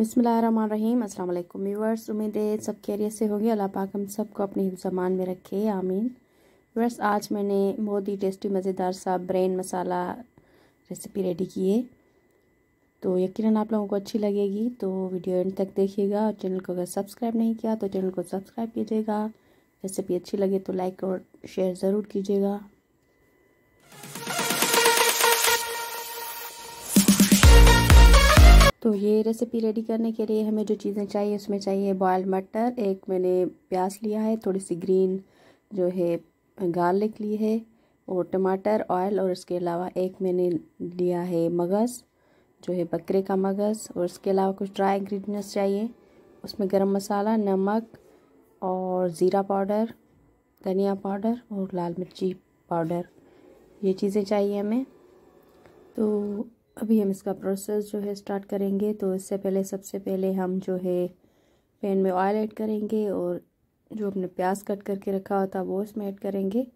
बसमीम अल्लाम व्यूअर्स उम्मीद है सब कैरियर से होगी अल्लाह पाक हम सबको अपने जमान में रखे आमीन व्यूअर्स आज मैंने बहुत ही टेस्टी मज़ेदार सा ब्रेन मसाला रेसिपी रेडी की है तो यकीनन आप लोगों को अच्छी लगेगी तो वीडियो एंड तक देखिएगा और चैनल को अगर सब्सक्राइब नहीं किया तो चैनल को सब्सक्राइब कीजिएगा रेसिपी अच्छी लगे तो लाइक और शेयर ज़रूर कीजिएगा तो ये रेसिपी रेडी करने के लिए हमें जो चीज़ें चाहिए उसमें चाहिए बॉयल मटर एक मैंने प्याज लिया है थोड़ी सी ग्रीन जो है गार्लिक ली है और टमाटर ऑयल और इसके अलावा एक मैंने लिया है मगज़ जो है बकरे का मगज़ और इसके अलावा कुछ ड्राई इंग्रेडिएंट्स चाहिए उसमें गरम मसाला नमक और ज़ीरा पाउडर धनिया पाउडर और लाल मिर्ची पाउडर ये चीज़ें चाहिए हमें तो अभी हम इसका प्रोसेस जो है स्टार्ट करेंगे तो इससे पहले सबसे पहले हम जो है पैन में ऑयल ऐड करेंगे और जो हमने प्याज कट करके रखा हुआ था वो इसमें ऐड करेंगे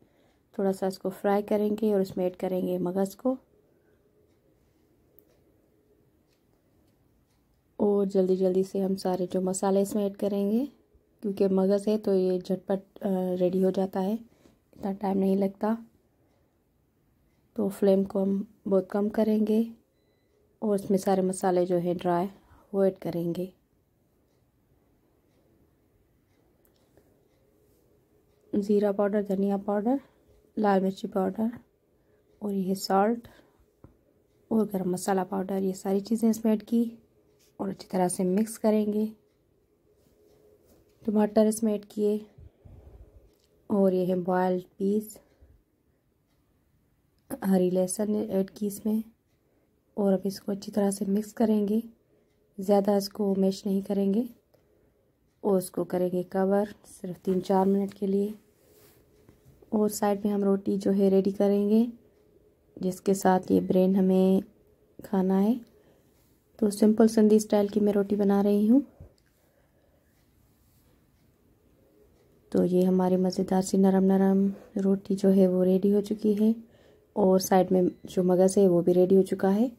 थोड़ा सा इसको फ्राई करेंगे और इसमें ऐड करेंगे मगज़ को और जल्दी जल्दी से हम सारे जो मसाले इसमें ऐड करेंगे क्योंकि मगज़ है तो ये झटपट रेडी हो जाता है इतना टाइम नहीं लगता तो फ्लेम को हम बहुत कम करेंगे और इसमें सारे मसाले जो है ड्राई वो ऐड करेंगे ज़ीरा पाउडर धनिया पाउडर लाल मिर्ची पाउडर और यह सॉल्ट और गरम मसाला पाउडर ये सारी चीज़ें इसमें ऐड की और अच्छी तरह से मिक्स करेंगे टमाटर इसमें ऐड किए और ये है बॉयल्ड पीस हरी लहसुन ऐड की इसमें और अब इसको अच्छी तरह से मिक्स करेंगे ज़्यादा इसको मैश नहीं करेंगे और उसको करेंगे कवर सिर्फ तीन चार मिनट के लिए और साइड में हम रोटी जो है रेडी करेंगे जिसके साथ ये ब्रेन हमें खाना है तो सिंपल संधि स्टाइल की मैं रोटी बना रही हूँ तो ये हमारी मज़ेदार सी नरम नरम रोटी जो है वो रेडी हो चुकी है और साइड में जो मगज़ है वो भी रेडी हो चुका है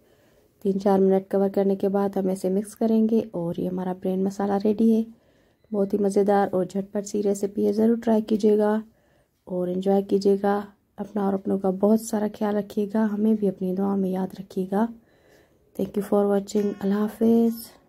तीन चार मिनट कवर करने के बाद हम इसे मिक्स करेंगे और ये हमारा ब्रेन मसाला रेडी है बहुत ही मज़ेदार और झटपट सी रेसिपी है ज़रूर ट्राई कीजिएगा और इन्जॉय कीजिएगा अपना और अपनों का बहुत सारा ख्याल रखिएगा हमें भी अपनी दुआ में याद रखिएगा थैंक यू फॉर वॉचिंग अल्लाह हाफिज़